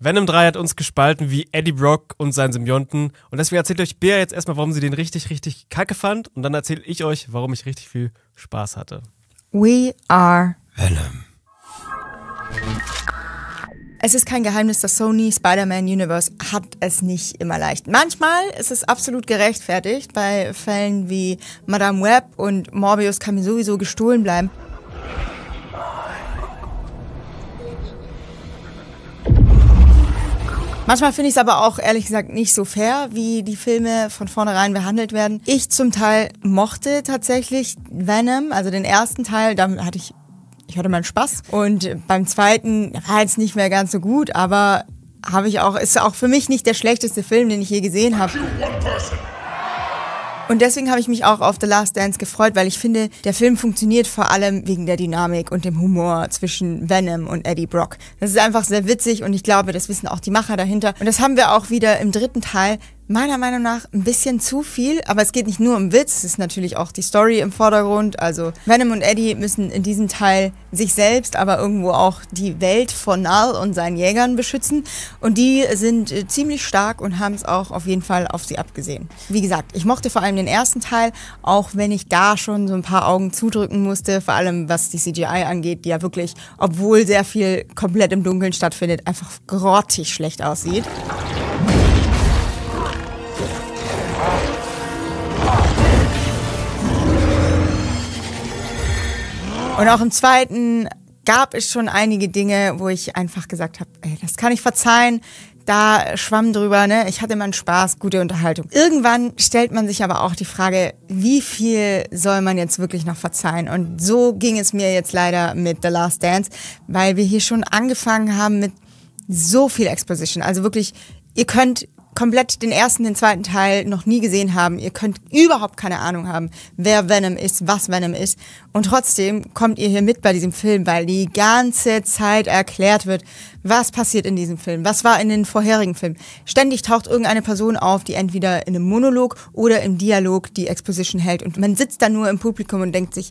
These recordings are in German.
Venom 3 hat uns gespalten wie Eddie Brock und sein Symbionten. Und deswegen erzählt euch Bea jetzt erstmal, warum sie den richtig, richtig kacke fand. Und dann erzähle ich euch, warum ich richtig viel Spaß hatte. We are Venom. Es ist kein Geheimnis, das Sony Spider-Man Universe hat es nicht immer leicht. Manchmal ist es absolut gerechtfertigt bei Fällen wie Madame Web und Morbius kann mir sowieso gestohlen bleiben. Manchmal finde ich es aber auch ehrlich gesagt nicht so fair, wie die Filme von vornherein behandelt werden. Ich zum Teil mochte tatsächlich Venom, also den ersten Teil, da hatte ich ich hatte meinen Spaß und beim zweiten war es nicht mehr ganz so gut, aber habe ich auch ist auch für mich nicht der schlechteste Film, den ich je gesehen habe. Und deswegen habe ich mich auch auf The Last Dance gefreut, weil ich finde, der Film funktioniert vor allem wegen der Dynamik und dem Humor zwischen Venom und Eddie Brock. Das ist einfach sehr witzig und ich glaube, das wissen auch die Macher dahinter. Und das haben wir auch wieder im dritten Teil meiner Meinung nach ein bisschen zu viel, aber es geht nicht nur um Witz, es ist natürlich auch die Story im Vordergrund. Also Venom und Eddie müssen in diesem Teil sich selbst, aber irgendwo auch die Welt von Null und seinen Jägern beschützen. Und die sind äh, ziemlich stark und haben es auch auf jeden Fall auf sie abgesehen. Wie gesagt, ich mochte vor allem den ersten Teil, auch wenn ich da schon so ein paar Augen zudrücken musste, vor allem was die CGI angeht, die ja wirklich, obwohl sehr viel komplett im Dunkeln stattfindet, einfach grottig schlecht aussieht. Und auch im zweiten gab es schon einige Dinge, wo ich einfach gesagt habe, ey, das kann ich verzeihen. Da schwamm drüber, ne? Ich hatte immer einen Spaß, gute Unterhaltung. Irgendwann stellt man sich aber auch die Frage, wie viel soll man jetzt wirklich noch verzeihen? Und so ging es mir jetzt leider mit The Last Dance, weil wir hier schon angefangen haben mit so viel Exposition. Also wirklich, ihr könnt komplett den ersten, den zweiten Teil noch nie gesehen haben, ihr könnt überhaupt keine Ahnung haben, wer Venom ist, was Venom ist. Und trotzdem kommt ihr hier mit bei diesem Film, weil die ganze Zeit erklärt wird, was passiert in diesem Film, was war in den vorherigen Filmen. Ständig taucht irgendeine Person auf, die entweder in einem Monolog oder im Dialog die Exposition hält. Und man sitzt dann nur im Publikum und denkt sich,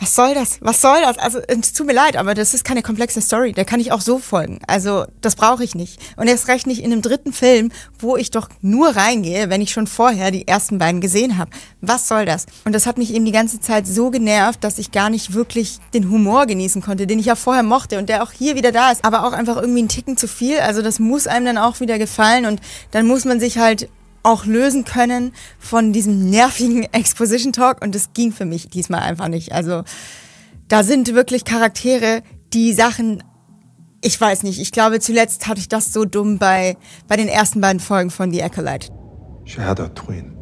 was soll das? Was soll das? Also, es tut mir leid, aber das ist keine komplexe Story. Der kann ich auch so folgen. Also, das brauche ich nicht. Und erst recht nicht in einem dritten Film, wo ich doch nur reingehe, wenn ich schon vorher die ersten beiden gesehen habe. Was soll das? Und das hat mich eben die ganze Zeit so genervt, dass ich gar nicht wirklich den Humor genießen konnte, den ich ja vorher mochte und der auch hier wieder da ist. Aber auch einfach irgendwie einen Ticken zu viel. Also, das muss einem dann auch wieder gefallen und dann muss man sich halt auch lösen können von diesem nervigen Exposition Talk und das ging für mich diesmal einfach nicht. Also da sind wirklich Charaktere, die Sachen, ich weiß nicht, ich glaube zuletzt hatte ich das so dumm bei, bei den ersten beiden Folgen von The Acolyte. She twin.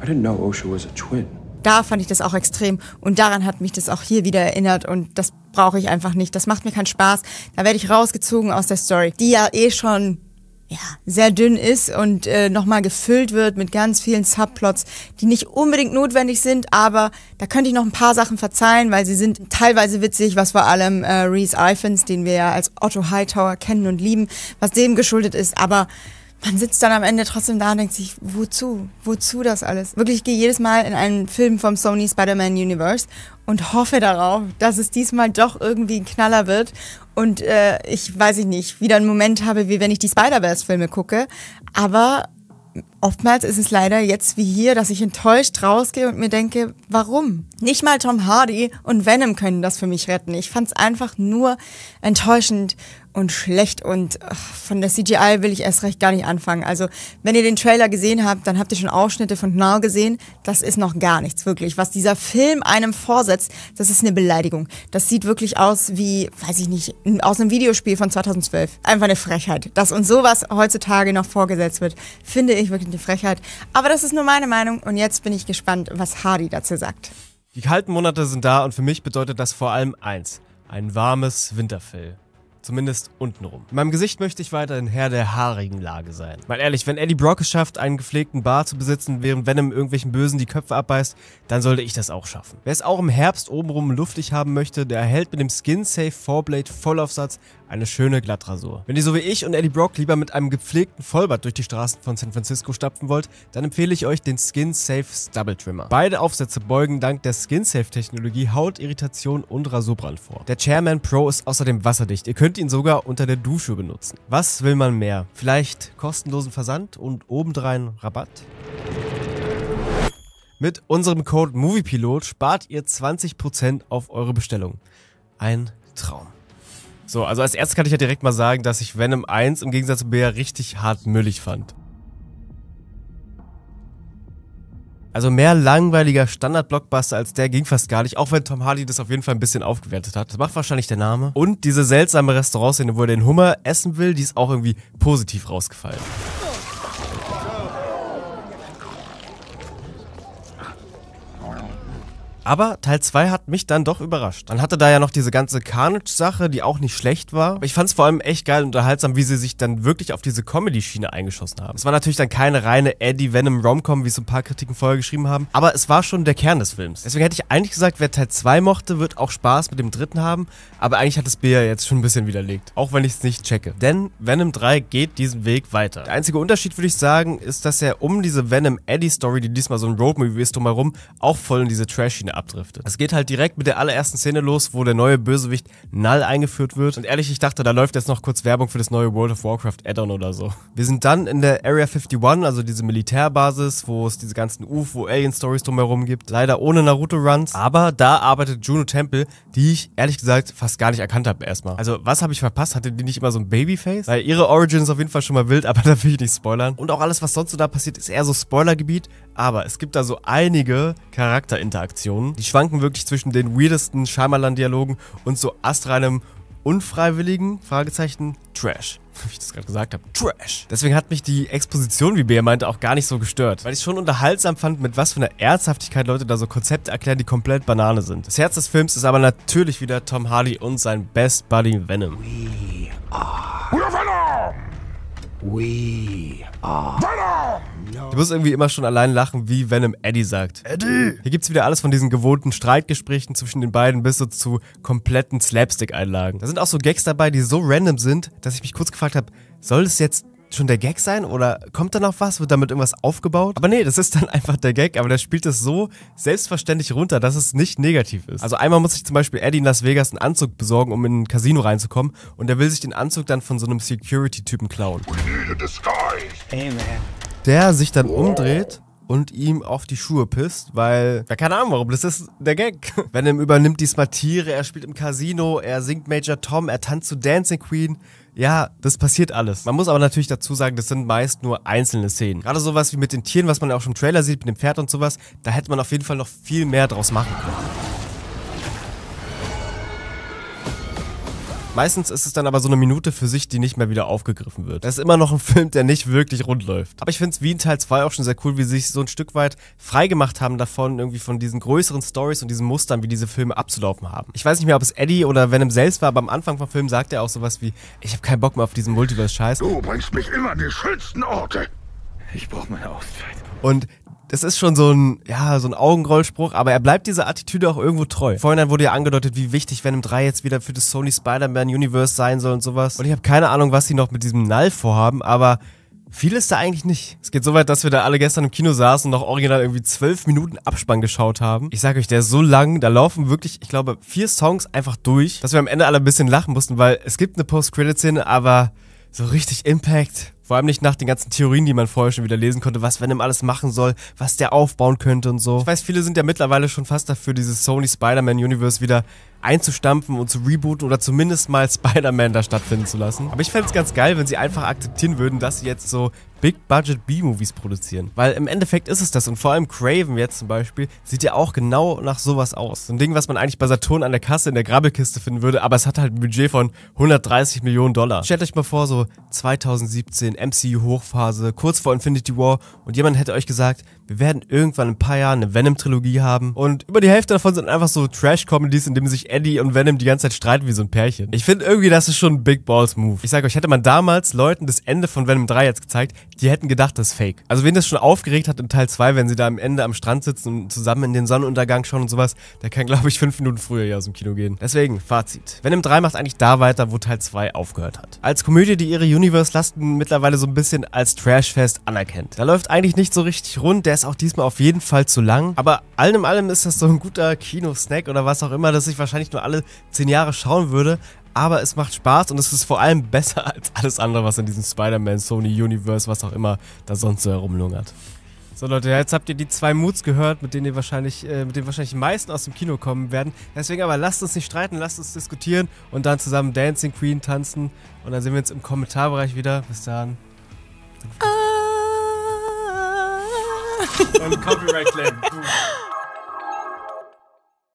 I didn't know Osha was a twin. Da fand ich das auch extrem und daran hat mich das auch hier wieder erinnert und das brauche ich einfach nicht. Das macht mir keinen Spaß. Da werde ich rausgezogen aus der Story, die ja eh schon ja, sehr dünn ist und äh, nochmal gefüllt wird mit ganz vielen Subplots, die nicht unbedingt notwendig sind, aber da könnte ich noch ein paar Sachen verzeihen, weil sie sind teilweise witzig, was vor allem äh, Reese Ifans, den wir ja als Otto Hightower kennen und lieben, was dem geschuldet ist, aber man sitzt dann am Ende trotzdem da und denkt sich, wozu? Wozu das alles? Wirklich, ich gehe jedes Mal in einen Film vom Sony Spider-Man Universe und hoffe darauf, dass es diesmal doch irgendwie ein Knaller wird und äh, ich weiß ich nicht, wieder einen Moment habe, wie wenn ich die Spider-Verse-Filme gucke. Aber oftmals ist es leider jetzt wie hier, dass ich enttäuscht rausgehe und mir denke, warum? Nicht mal Tom Hardy und Venom können das für mich retten. Ich fand es einfach nur enttäuschend und schlecht und ach, von der CGI will ich erst recht gar nicht anfangen. Also wenn ihr den Trailer gesehen habt, dann habt ihr schon Ausschnitte von Now gesehen. Das ist noch gar nichts wirklich. Was dieser Film einem vorsetzt, das ist eine Beleidigung. Das sieht wirklich aus wie, weiß ich nicht, aus einem Videospiel von 2012. Einfach eine Frechheit, dass uns sowas heutzutage noch vorgesetzt wird. Finde ich wirklich eine Frechheit. Aber das ist nur meine Meinung und jetzt bin ich gespannt, was Hardy dazu sagt. Die kalten Monate sind da und für mich bedeutet das vor allem eins: ein warmes Winterfell. Zumindest untenrum. In meinem Gesicht möchte ich weiterhin Herr der haarigen Lage sein. Mal ehrlich, wenn Eddie Brock es schafft, einen gepflegten Bar zu besitzen, während Venom irgendwelchen Bösen die Köpfe abbeißt, dann sollte ich das auch schaffen. Wer es auch im Herbst obenrum luftig haben möchte, der erhält mit dem Skin Safe 4Blade Vollaufsatz eine schöne Glattrasur. Wenn ihr so wie ich und Eddie Brock lieber mit einem gepflegten Vollbart durch die Straßen von San Francisco stapfen wollt, dann empfehle ich euch den Skin Safe Stubble Trimmer. Beide Aufsätze beugen dank der Skin Safe Technologie Hautirritation und Rasurbrand vor. Der Chairman Pro ist außerdem wasserdicht. Ihr könnt könnt ihn sogar unter der Dusche benutzen. Was will man mehr? Vielleicht kostenlosen Versand und obendrein Rabatt? Mit unserem Code MoviePilot spart ihr 20% auf eure Bestellung. Ein Traum. So, also als erstes kann ich ja direkt mal sagen, dass ich Venom 1 im Gegensatz zu Bär richtig hart müllig fand. Also mehr langweiliger Standard-Blockbuster als der ging fast gar nicht, auch wenn Tom Hardy das auf jeden Fall ein bisschen aufgewertet hat. Das macht wahrscheinlich der Name. Und diese seltsame Restaurantszene, wo er den Hummer essen will, die ist auch irgendwie positiv rausgefallen. Aber Teil 2 hat mich dann doch überrascht. Man hatte da ja noch diese ganze Carnage-Sache, die auch nicht schlecht war. Ich fand es vor allem echt geil und unterhaltsam, wie sie sich dann wirklich auf diese Comedy-Schiene eingeschossen haben. Es war natürlich dann keine reine Eddie-Venom-Romcom, wie es so ein paar Kritiken vorher geschrieben haben, aber es war schon der Kern des Films. Deswegen hätte ich eigentlich gesagt, wer Teil 2 mochte, wird auch Spaß mit dem dritten haben, aber eigentlich hat es B ja jetzt schon ein bisschen widerlegt. Auch wenn ich es nicht checke. Denn Venom 3 geht diesen Weg weiter. Der einzige Unterschied, würde ich sagen, ist, dass er um diese Venom-Eddie-Story, die diesmal so ein Roadmovie ist, drumherum auch voll in diese Trash-Schiene abdriftet. Es geht halt direkt mit der allerersten Szene los, wo der neue Bösewicht Null eingeführt wird. Und ehrlich, ich dachte, da läuft jetzt noch kurz Werbung für das neue World of Warcraft Add-on oder so. Wir sind dann in der Area 51, also diese Militärbasis, wo es diese ganzen UFO-Alien-Stories drumherum gibt. Leider ohne Naruto-Runs. Aber da arbeitet Juno Temple, die ich ehrlich gesagt fast gar nicht erkannt habe erstmal. Also, was habe ich verpasst? Hatte die nicht immer so ein Babyface? Weil ihre Origin ist auf jeden Fall schon mal wild, aber da will ich nicht spoilern. Und auch alles, was sonst so da passiert, ist eher so Spoilergebiet. Aber es gibt da so einige Charakterinteraktionen, die schwanken wirklich zwischen den weirdesten Shyamalan-Dialogen und so astreinem unfreiwilligen Fragezeichen Trash. Wie ich das gerade gesagt habe, Trash. Deswegen hat mich die Exposition, wie Bea meinte, auch gar nicht so gestört. Weil ich schon unterhaltsam fand, mit was für einer Ernsthaftigkeit Leute da so Konzepte erklären, die komplett Banane sind. Das Herz des Films ist aber natürlich wieder Tom Hardy und sein Best Buddy Venom. We are We are. Venom! Ich muss irgendwie immer schon allein lachen, wie Venom Eddie sagt. Eddie! Hier gibt's wieder alles von diesen gewohnten Streitgesprächen zwischen den beiden bis so zu kompletten Slapstick-Einlagen. Da sind auch so Gags dabei, die so random sind, dass ich mich kurz gefragt habe, soll es jetzt schon der Gag sein oder kommt da noch was? Wird damit irgendwas aufgebaut? Aber nee, das ist dann einfach der Gag, aber der spielt es so selbstverständlich runter, dass es nicht negativ ist. Also einmal muss ich zum Beispiel Eddie in Las Vegas einen Anzug besorgen, um in ein Casino reinzukommen und er will sich den Anzug dann von so einem Security-Typen klauen. Hey, man. Der sich dann umdreht und ihm auf die Schuhe pisst, weil, ja, keine Ahnung warum, das ist der Gag. Venom übernimmt diesmal Tiere, er spielt im Casino, er singt Major Tom, er tanzt zu Dancing Queen. Ja, das passiert alles. Man muss aber natürlich dazu sagen, das sind meist nur einzelne Szenen. Gerade sowas wie mit den Tieren, was man ja auch schon im Trailer sieht, mit dem Pferd und sowas, da hätte man auf jeden Fall noch viel mehr draus machen können. Meistens ist es dann aber so eine Minute für sich, die nicht mehr wieder aufgegriffen wird. Das ist immer noch ein Film, der nicht wirklich rund läuft. Aber ich finde es wie in Teil 2 auch schon sehr cool, wie sie sich so ein Stück weit freigemacht haben davon, irgendwie von diesen größeren Stories und diesen Mustern, wie diese Filme abzulaufen haben. Ich weiß nicht mehr, ob es Eddie oder Venom selbst war, aber am Anfang vom Film sagt er auch sowas wie, ich habe keinen Bock mehr auf diesen Multiverse-Scheiß. Du bringst mich immer an die schönsten Orte. Ich brauche meine Auszeit. Und das ist schon so ein, ja, so ein Augenrollspruch, aber er bleibt dieser Attitüde auch irgendwo treu. Vorhin dann wurde ja angedeutet, wie wichtig Venom 3 jetzt wieder für das Sony Spider-Man Universe sein soll und sowas. Und ich habe keine Ahnung, was sie noch mit diesem Null vorhaben, aber viel ist da eigentlich nicht. Es geht so weit, dass wir da alle gestern im Kino saßen und noch original irgendwie zwölf Minuten Abspann geschaut haben. Ich sage euch, der ist so lang, da laufen wirklich, ich glaube, vier Songs einfach durch, dass wir am Ende alle ein bisschen lachen mussten, weil es gibt eine Post-Credit-Szene, aber so richtig Impact vor allem nicht nach den ganzen Theorien, die man vorher schon wieder lesen konnte, was Venom alles machen soll, was der aufbauen könnte und so. Ich weiß, viele sind ja mittlerweile schon fast dafür, dieses Sony Spider-Man Universe wieder einzustampfen und zu rebooten oder zumindest mal Spider-Man da stattfinden zu lassen. Aber ich fände es ganz geil, wenn sie einfach akzeptieren würden, dass sie jetzt so Big-Budget B-Movies produzieren. Weil im Endeffekt ist es das. Und vor allem Craven jetzt zum Beispiel sieht ja auch genau nach sowas aus. So ein Ding, was man eigentlich bei Saturn an der Kasse in der Grabbelkiste finden würde, aber es hat halt ein Budget von 130 Millionen Dollar. Stellt euch mal vor, so 2017, MCU-Hochphase, kurz vor Infinity War und jemand hätte euch gesagt, wir werden irgendwann in ein paar Jahren eine Venom-Trilogie haben und über die Hälfte davon sind einfach so Trash-Comedies, in dem sich Eddie und Venom die ganze Zeit streiten wie so ein Pärchen. Ich finde irgendwie, das ist schon ein Big Balls Move. Ich sage euch, hätte man damals Leuten das Ende von Venom 3 jetzt gezeigt, die hätten gedacht, das ist fake. Also wen das schon aufgeregt hat in Teil 2, wenn sie da am Ende am Strand sitzen und zusammen in den Sonnenuntergang schauen und sowas, der kann glaube ich fünf Minuten früher hier aus dem Kino gehen. Deswegen, Fazit. Venom 3 macht eigentlich da weiter, wo Teil 2 aufgehört hat. Als Komödie, die ihre Universe-Lasten mittlerweile mittlerweile so ein bisschen als Trashfest anerkennt. Da läuft eigentlich nicht so richtig rund, der ist auch diesmal auf jeden Fall zu lang. Aber allem in allem ist das so ein guter Kino-Snack oder was auch immer, dass ich wahrscheinlich nur alle zehn Jahre schauen würde. Aber es macht Spaß und es ist vor allem besser als alles andere, was in diesem Spider-Man, Sony Universe, was auch immer da sonst so herumlungert. So Leute, jetzt habt ihr die zwei Moods gehört, mit denen ihr wahrscheinlich, äh, mit denen wahrscheinlich die meisten aus dem Kino kommen werden. Deswegen aber lasst uns nicht streiten, lasst uns diskutieren und dann zusammen Dancing Queen tanzen. Und dann sehen wir uns im Kommentarbereich wieder. Bis dann. Ah. Und Copyright Claim.